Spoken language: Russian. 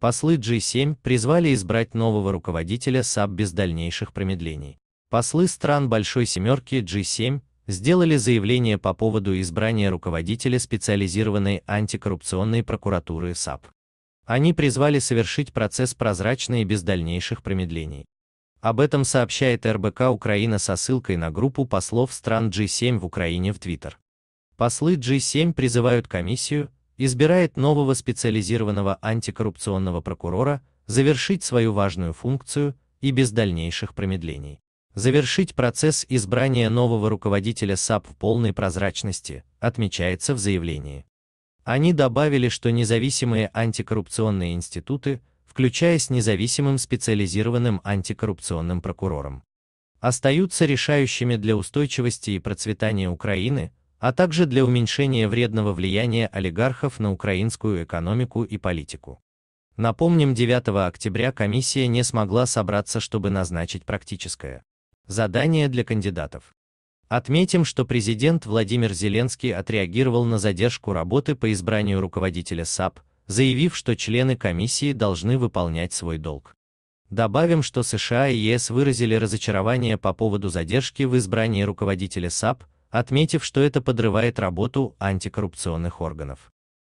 Послы G7 призвали избрать нового руководителя САП без дальнейших промедлений. Послы стран Большой Семерки G7 сделали заявление по поводу избрания руководителя специализированной антикоррупционной прокуратуры САП. Они призвали совершить процесс прозрачно и без дальнейших промедлений. Об этом сообщает РБК Украина со ссылкой на группу послов стран G7 в Украине в Твиттер. Послы G7 призывают комиссию, избирает нового специализированного антикоррупционного прокурора завершить свою важную функцию и без дальнейших промедлений. Завершить процесс избрания нового руководителя САП в полной прозрачности, отмечается в заявлении. Они добавили, что независимые антикоррупционные институты, включая с независимым специализированным антикоррупционным прокурором, остаются решающими для устойчивости и процветания Украины, а также для уменьшения вредного влияния олигархов на украинскую экономику и политику. Напомним, 9 октября комиссия не смогла собраться, чтобы назначить практическое задание для кандидатов. Отметим, что президент Владимир Зеленский отреагировал на задержку работы по избранию руководителя САП, заявив, что члены комиссии должны выполнять свой долг. Добавим, что США и ЕС выразили разочарование по поводу задержки в избрании руководителя САП, отметив, что это подрывает работу антикоррупционных органов.